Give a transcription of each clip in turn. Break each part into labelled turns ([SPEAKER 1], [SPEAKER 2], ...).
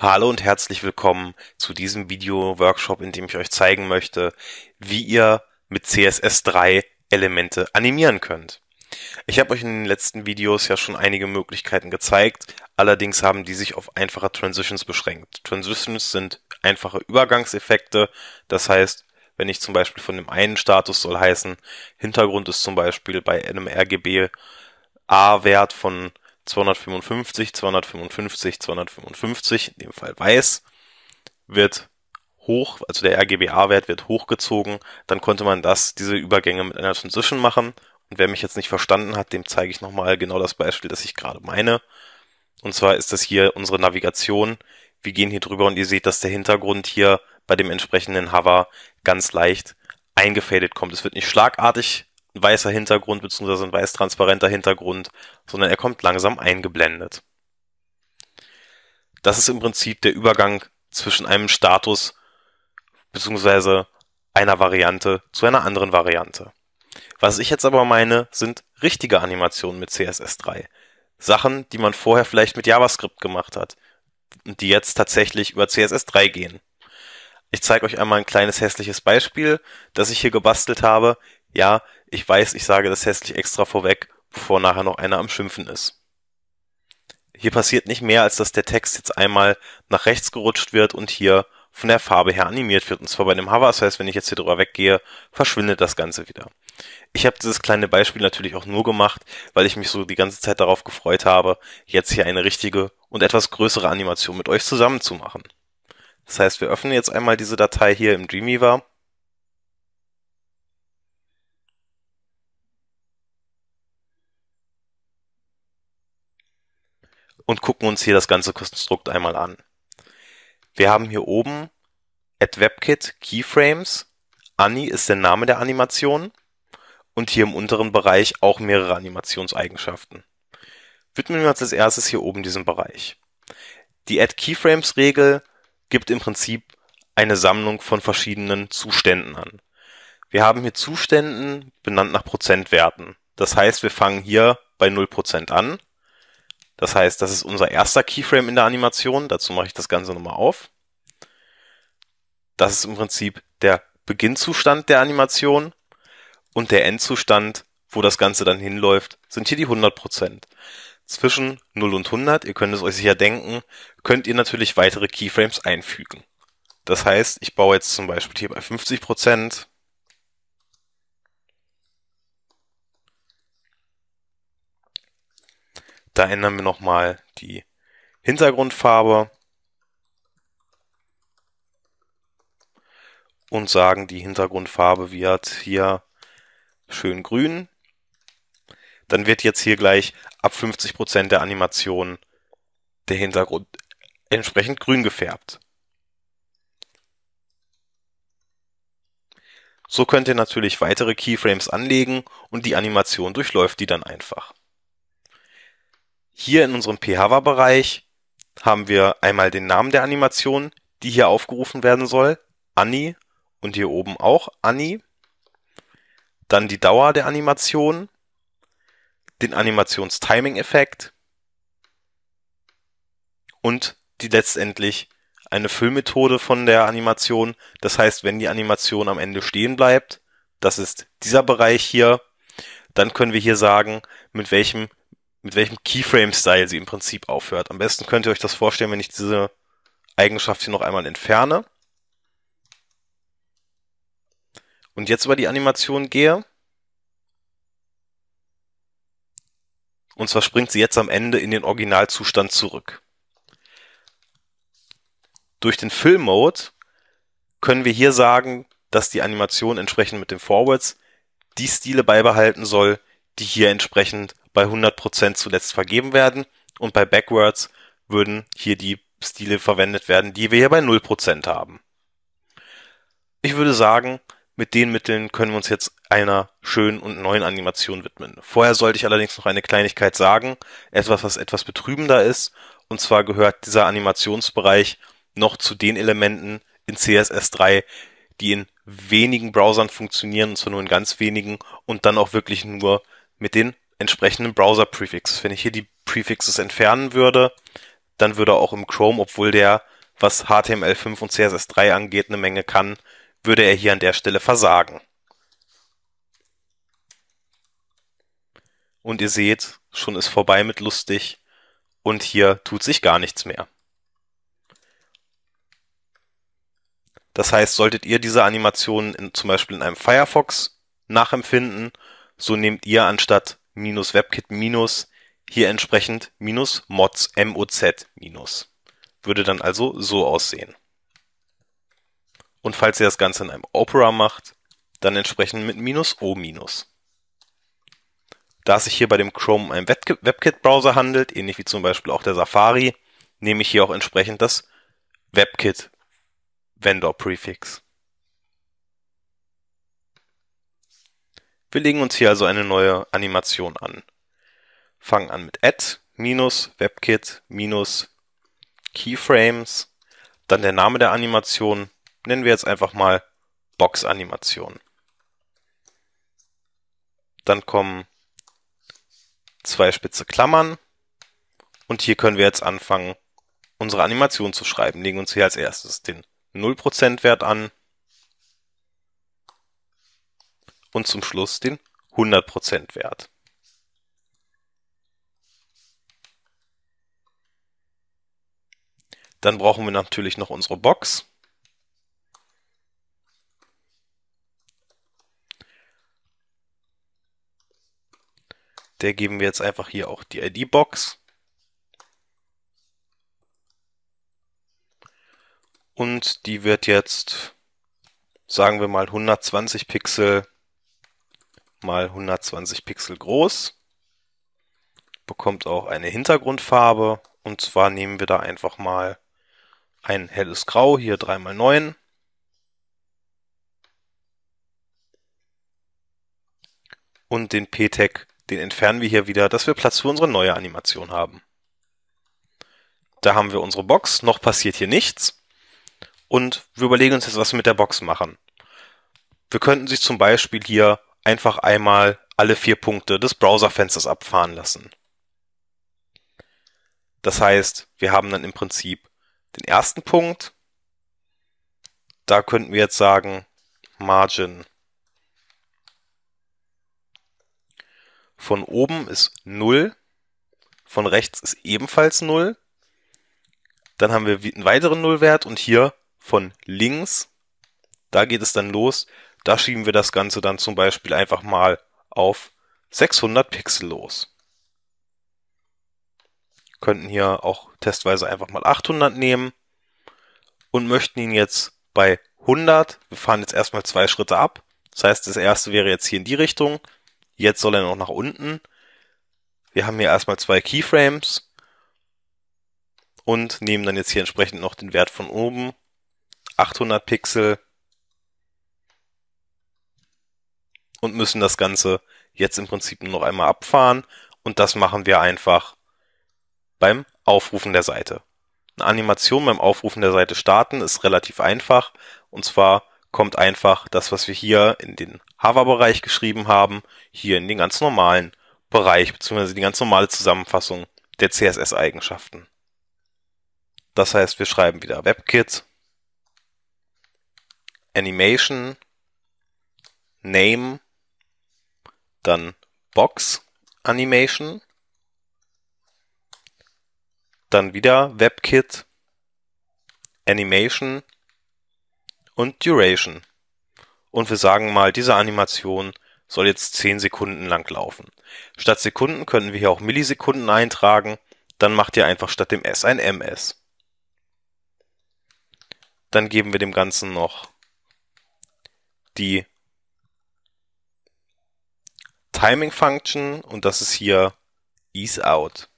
[SPEAKER 1] Hallo und herzlich willkommen zu diesem Video-Workshop, in dem ich euch zeigen möchte, wie ihr mit CSS3 Elemente animieren könnt. Ich habe euch in den letzten Videos ja schon einige Möglichkeiten gezeigt, allerdings haben die sich auf einfache Transitions beschränkt. Transitions sind einfache Übergangseffekte, das heißt, wenn ich zum Beispiel von dem einen Status soll heißen, Hintergrund ist zum Beispiel bei einem RGB A-Wert von 255, 255, 255, in dem Fall weiß, wird hoch, also der RGBA-Wert wird hochgezogen, dann konnte man das, diese Übergänge mit einer Transition machen. Und wer mich jetzt nicht verstanden hat, dem zeige ich nochmal genau das Beispiel, das ich gerade meine. Und zwar ist das hier unsere Navigation. Wir gehen hier drüber und ihr seht, dass der Hintergrund hier bei dem entsprechenden Hover ganz leicht eingefädelt kommt. Es wird nicht schlagartig weißer Hintergrund bzw. ein weiß transparenter Hintergrund, sondern er kommt langsam eingeblendet. Das ist im Prinzip der Übergang zwischen einem Status bzw. einer Variante zu einer anderen Variante. Was ich jetzt aber meine, sind richtige Animationen mit CSS3. Sachen, die man vorher vielleicht mit JavaScript gemacht hat und die jetzt tatsächlich über CSS3 gehen. Ich zeige euch einmal ein kleines hässliches Beispiel, das ich hier gebastelt habe. Ja, ich weiß, ich sage das hässlich extra vorweg, bevor nachher noch einer am Schimpfen ist. Hier passiert nicht mehr, als dass der Text jetzt einmal nach rechts gerutscht wird und hier von der Farbe her animiert wird. Und zwar bei dem Hover, das heißt, wenn ich jetzt hier drüber weggehe, verschwindet das Ganze wieder. Ich habe dieses kleine Beispiel natürlich auch nur gemacht, weil ich mich so die ganze Zeit darauf gefreut habe, jetzt hier eine richtige und etwas größere Animation mit euch zusammen zu machen. Das heißt, wir öffnen jetzt einmal diese Datei hier im Dreamweaver und gucken uns hier das ganze Konstrukt einmal an. Wir haben hier oben at WebKit Keyframes. Annie ist der Name der Animation und hier im unteren Bereich auch mehrere Animationseigenschaften. Widmen wir uns als erstes hier oben diesem Bereich. Die Add Keyframes Regel gibt im Prinzip eine Sammlung von verschiedenen Zuständen an. Wir haben hier Zuständen benannt nach Prozentwerten. Das heißt, wir fangen hier bei 0% an das heißt, das ist unser erster Keyframe in der Animation. Dazu mache ich das Ganze nochmal auf. Das ist im Prinzip der Beginnzustand der Animation und der Endzustand, wo das Ganze dann hinläuft, sind hier die 100%. Zwischen 0 und 100, ihr könnt es euch sicher denken, könnt ihr natürlich weitere Keyframes einfügen. Das heißt, ich baue jetzt zum Beispiel hier bei 50%, Da ändern wir nochmal die Hintergrundfarbe und sagen, die Hintergrundfarbe wird hier schön grün. Dann wird jetzt hier gleich ab 50% der Animation der Hintergrund entsprechend grün gefärbt. So könnt ihr natürlich weitere Keyframes anlegen und die Animation durchläuft die dann einfach. Hier in unserem Pehava-Bereich haben wir einmal den Namen der Animation, die hier aufgerufen werden soll, Anni, und hier oben auch Anni. Dann die Dauer der Animation, den Animations-Timing-Effekt und die letztendlich eine Füllmethode von der Animation. Das heißt, wenn die Animation am Ende stehen bleibt, das ist dieser Bereich hier, dann können wir hier sagen, mit welchem mit welchem Keyframe-Style sie im Prinzip aufhört. Am besten könnt ihr euch das vorstellen, wenn ich diese Eigenschaft hier noch einmal entferne. Und jetzt über die Animation gehe. Und zwar springt sie jetzt am Ende in den Originalzustand zurück. Durch den Fill Mode können wir hier sagen, dass die Animation entsprechend mit dem Forwards die Stile beibehalten soll, die hier entsprechend bei 100% zuletzt vergeben werden und bei Backwards würden hier die Stile verwendet werden, die wir hier bei 0% haben. Ich würde sagen, mit den Mitteln können wir uns jetzt einer schönen und neuen Animation widmen. Vorher sollte ich allerdings noch eine Kleinigkeit sagen, etwas, was etwas betrübender ist, und zwar gehört dieser Animationsbereich noch zu den Elementen in CSS3, die in wenigen Browsern funktionieren, und zwar nur in ganz wenigen, und dann auch wirklich nur mit den entsprechenden browser prefixes Wenn ich hier die Prefixes entfernen würde, dann würde auch im Chrome, obwohl der, was HTML5 und CSS3 angeht, eine Menge kann, würde er hier an der Stelle versagen. Und ihr seht, schon ist vorbei mit lustig und hier tut sich gar nichts mehr. Das heißt, solltet ihr diese Animationen in, zum Beispiel in einem Firefox nachempfinden, so nehmt ihr anstatt minus WebKit minus hier entsprechend minus mods moz minus. Würde dann also so aussehen. Und falls ihr das Ganze in einem Opera macht, dann entsprechend mit minus o minus. Da es sich hier bei dem Chrome um einen WebKit-Browser handelt, ähnlich wie zum Beispiel auch der Safari, nehme ich hier auch entsprechend das WebKit Vendor Prefix. Wir legen uns hier also eine neue Animation an. Fangen an mit Add, minus, WebKit, minus, Keyframes, dann der Name der Animation, nennen wir jetzt einfach mal Box-Animation. Dann kommen zwei spitze Klammern und hier können wir jetzt anfangen, unsere Animation zu schreiben. Legen uns hier als erstes den 0% Wert an, und zum Schluss den 100% Wert. Dann brauchen wir natürlich noch unsere Box. Der geben wir jetzt einfach hier auch die ID-Box. Und die wird jetzt, sagen wir mal, 120 Pixel mal 120 Pixel groß. Bekommt auch eine Hintergrundfarbe. Und zwar nehmen wir da einfach mal ein helles Grau, hier 3 mal 9 Und den P-Tag, den entfernen wir hier wieder, dass wir Platz für unsere neue Animation haben. Da haben wir unsere Box, noch passiert hier nichts. Und wir überlegen uns jetzt, was wir mit der Box machen. Wir könnten sie zum Beispiel hier einfach einmal alle vier Punkte des Browserfensters abfahren lassen. Das heißt, wir haben dann im Prinzip den ersten Punkt. Da könnten wir jetzt sagen Margin. Von oben ist 0, von rechts ist ebenfalls 0. Dann haben wir einen weiteren Nullwert und hier von links, da geht es dann los da schieben wir das Ganze dann zum Beispiel einfach mal auf 600 Pixel los. Könnten hier auch testweise einfach mal 800 nehmen und möchten ihn jetzt bei 100, wir fahren jetzt erstmal zwei Schritte ab, das heißt, das erste wäre jetzt hier in die Richtung, jetzt soll er noch nach unten. Wir haben hier erstmal zwei Keyframes und nehmen dann jetzt hier entsprechend noch den Wert von oben, 800 Pixel und müssen das Ganze jetzt im Prinzip nur noch einmal abfahren und das machen wir einfach beim Aufrufen der Seite. Eine Animation beim Aufrufen der Seite starten ist relativ einfach und zwar kommt einfach das, was wir hier in den Hover-Bereich geschrieben haben, hier in den ganz normalen Bereich beziehungsweise die ganz normale Zusammenfassung der CSS-Eigenschaften. Das heißt, wir schreiben wieder WebKit, Animation, Name dann Box Animation, dann wieder WebKit, Animation und Duration. Und wir sagen mal, diese Animation soll jetzt 10 Sekunden lang laufen. Statt Sekunden könnten wir hier auch Millisekunden eintragen, dann macht ihr einfach statt dem S ein MS. Dann geben wir dem Ganzen noch die Timing Function und das ist hier Ease Out.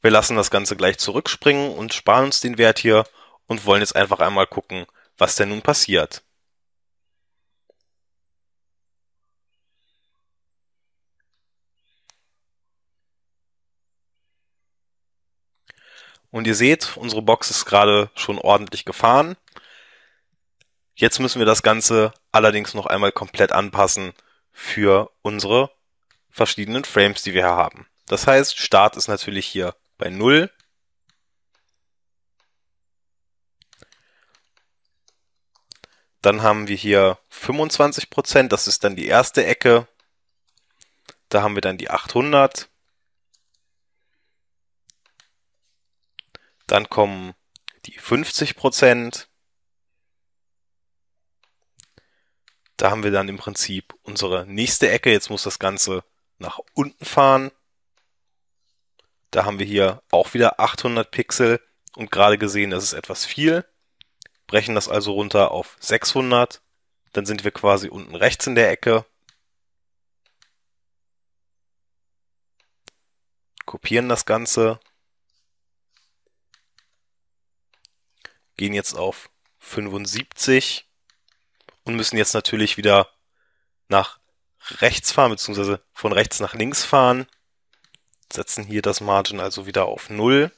[SPEAKER 1] Wir lassen das Ganze gleich zurückspringen und sparen uns den Wert hier und wollen jetzt einfach einmal gucken, was denn nun passiert. Und ihr seht, unsere Box ist gerade schon ordentlich gefahren. Jetzt müssen wir das Ganze allerdings noch einmal komplett anpassen für unsere verschiedenen Frames, die wir hier haben. Das heißt, Start ist natürlich hier bei 0. Dann haben wir hier 25%, das ist dann die erste Ecke. Da haben wir dann die 800. Dann kommen die 50%. Da haben wir dann im Prinzip unsere nächste Ecke. Jetzt muss das Ganze nach unten fahren. Da haben wir hier auch wieder 800 Pixel und gerade gesehen, das ist etwas viel. Brechen das also runter auf 600. Dann sind wir quasi unten rechts in der Ecke. Kopieren das Ganze. Gehen jetzt auf 75 und müssen jetzt natürlich wieder nach rechts fahren, beziehungsweise von rechts nach links fahren. Setzen hier das Margin also wieder auf null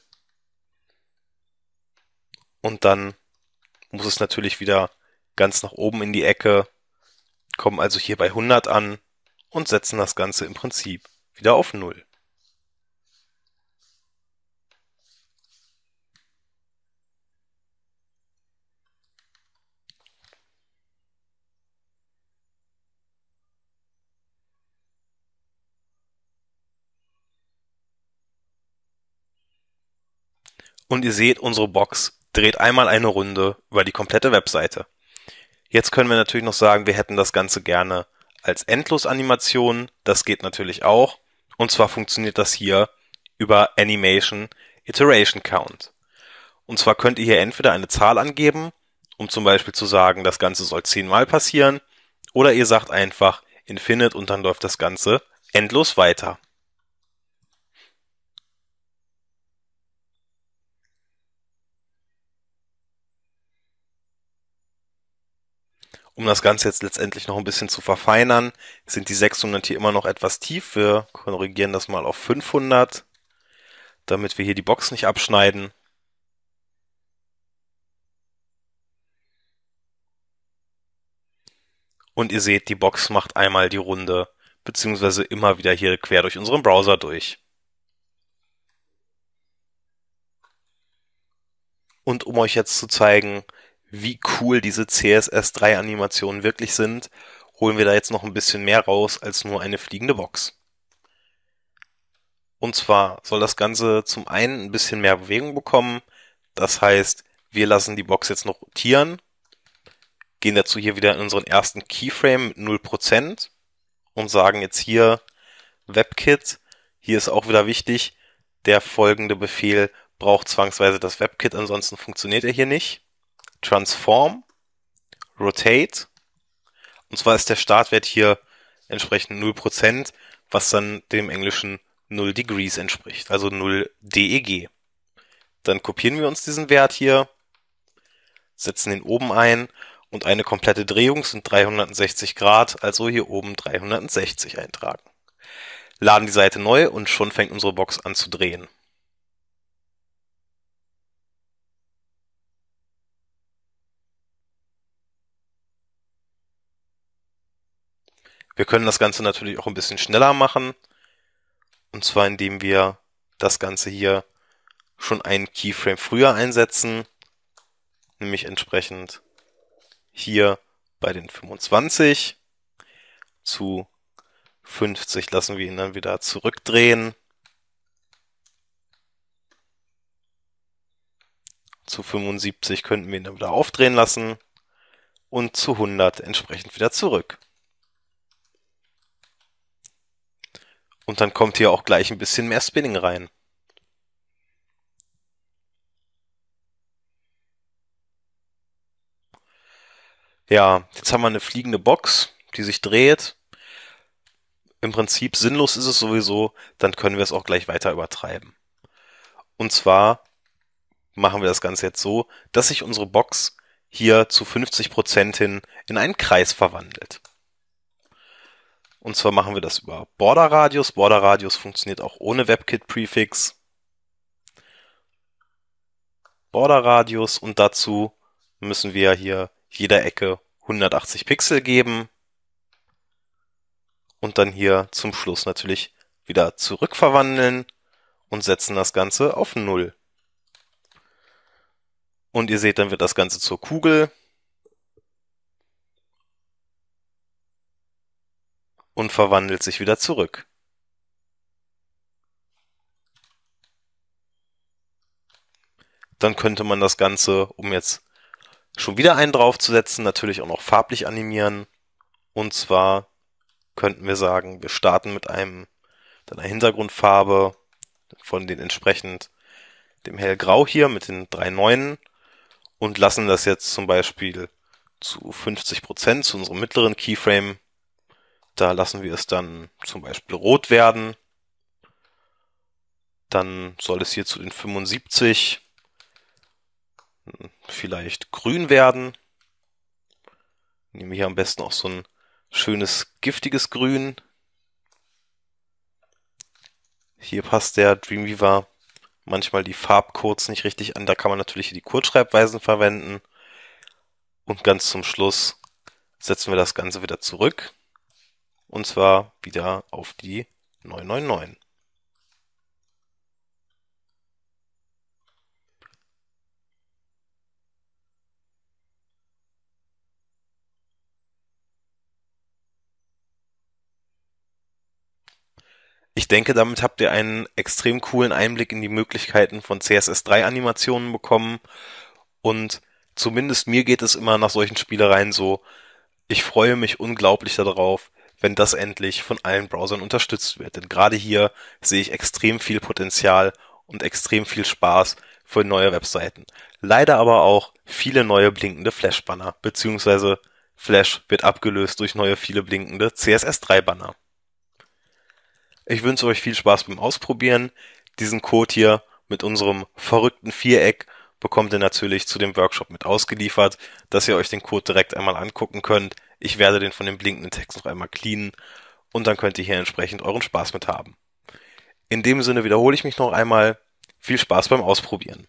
[SPEAKER 1] Und dann muss es natürlich wieder ganz nach oben in die Ecke, kommen also hier bei 100 an und setzen das Ganze im Prinzip wieder auf null. und ihr seht, unsere Box dreht einmal eine Runde über die komplette Webseite. Jetzt können wir natürlich noch sagen, wir hätten das Ganze gerne als Endlos-Animation. Das geht natürlich auch. Und zwar funktioniert das hier über Animation Iteration Count. Und zwar könnt ihr hier entweder eine Zahl angeben, um zum Beispiel zu sagen, das Ganze soll zehnmal passieren, oder ihr sagt einfach Infinite und dann läuft das Ganze endlos weiter. Um das Ganze jetzt letztendlich noch ein bisschen zu verfeinern, sind die 600 hier immer noch etwas tief. Wir korrigieren das mal auf 500, damit wir hier die Box nicht abschneiden. Und ihr seht, die Box macht einmal die Runde, beziehungsweise immer wieder hier quer durch unseren Browser durch. Und um euch jetzt zu zeigen, wie cool diese CSS3-Animationen wirklich sind, holen wir da jetzt noch ein bisschen mehr raus als nur eine fliegende Box. Und zwar soll das Ganze zum einen ein bisschen mehr Bewegung bekommen. Das heißt, wir lassen die Box jetzt noch rotieren, gehen dazu hier wieder in unseren ersten Keyframe mit 0% und sagen jetzt hier WebKit. Hier ist auch wieder wichtig, der folgende Befehl braucht zwangsweise das WebKit, ansonsten funktioniert er hier nicht. Transform, Rotate. Und zwar ist der Startwert hier entsprechend 0%, was dann dem englischen 0 Degrees entspricht, also 0 DEG. Dann kopieren wir uns diesen Wert hier, setzen ihn oben ein und eine komplette Drehung sind 360 Grad, also hier oben 360 eintragen. Laden die Seite neu und schon fängt unsere Box an zu drehen. Wir können das Ganze natürlich auch ein bisschen schneller machen. Und zwar indem wir das Ganze hier schon einen Keyframe früher einsetzen. Nämlich entsprechend hier bei den 25 zu 50 lassen wir ihn dann wieder zurückdrehen. Zu 75 könnten wir ihn dann wieder aufdrehen lassen und zu 100 entsprechend wieder zurück. Und dann kommt hier auch gleich ein bisschen mehr Spinning rein. Ja, jetzt haben wir eine fliegende Box, die sich dreht. Im Prinzip sinnlos ist es sowieso, dann können wir es auch gleich weiter übertreiben. Und zwar machen wir das Ganze jetzt so, dass sich unsere Box hier zu 50% hin in einen Kreis verwandelt. Und zwar machen wir das über Border Radius. Border Radius funktioniert auch ohne WebKit-Prefix. Border Radius und dazu müssen wir hier jeder Ecke 180 Pixel geben. Und dann hier zum Schluss natürlich wieder zurückverwandeln und setzen das Ganze auf 0. Und ihr seht, dann wird das Ganze zur Kugel. und verwandelt sich wieder zurück. Dann könnte man das Ganze, um jetzt schon wieder einen draufzusetzen, natürlich auch noch farblich animieren. Und zwar könnten wir sagen, wir starten mit einem dann einer Hintergrundfarbe von den entsprechend dem hellgrau hier mit den drei neuen und lassen das jetzt zum Beispiel zu 50% zu unserem mittleren Keyframe da lassen wir es dann zum Beispiel rot werden. Dann soll es hier zu den 75 hm, vielleicht grün werden. Nehmen wir hier am besten auch so ein schönes giftiges Grün. Hier passt der Dreamweaver manchmal die Farbcodes nicht richtig an. Da kann man natürlich die Kurzschreibweisen verwenden. Und ganz zum Schluss setzen wir das Ganze wieder zurück. Und zwar wieder auf die 999. Ich denke, damit habt ihr einen extrem coolen Einblick in die Möglichkeiten von CSS3-Animationen bekommen. Und zumindest mir geht es immer nach solchen Spielereien so, ich freue mich unglaublich darauf, wenn das endlich von allen Browsern unterstützt wird. Denn gerade hier sehe ich extrem viel Potenzial und extrem viel Spaß für neue Webseiten. Leider aber auch viele neue blinkende Flash-Banner, beziehungsweise Flash wird abgelöst durch neue viele blinkende CSS3-Banner. Ich wünsche euch viel Spaß beim Ausprobieren. Diesen Code hier mit unserem verrückten Viereck bekommt ihr natürlich zu dem Workshop mit ausgeliefert, dass ihr euch den Code direkt einmal angucken könnt. Ich werde den von dem blinkenden Text noch einmal cleanen und dann könnt ihr hier entsprechend euren Spaß mit haben. In dem Sinne wiederhole ich mich noch einmal. Viel Spaß beim Ausprobieren.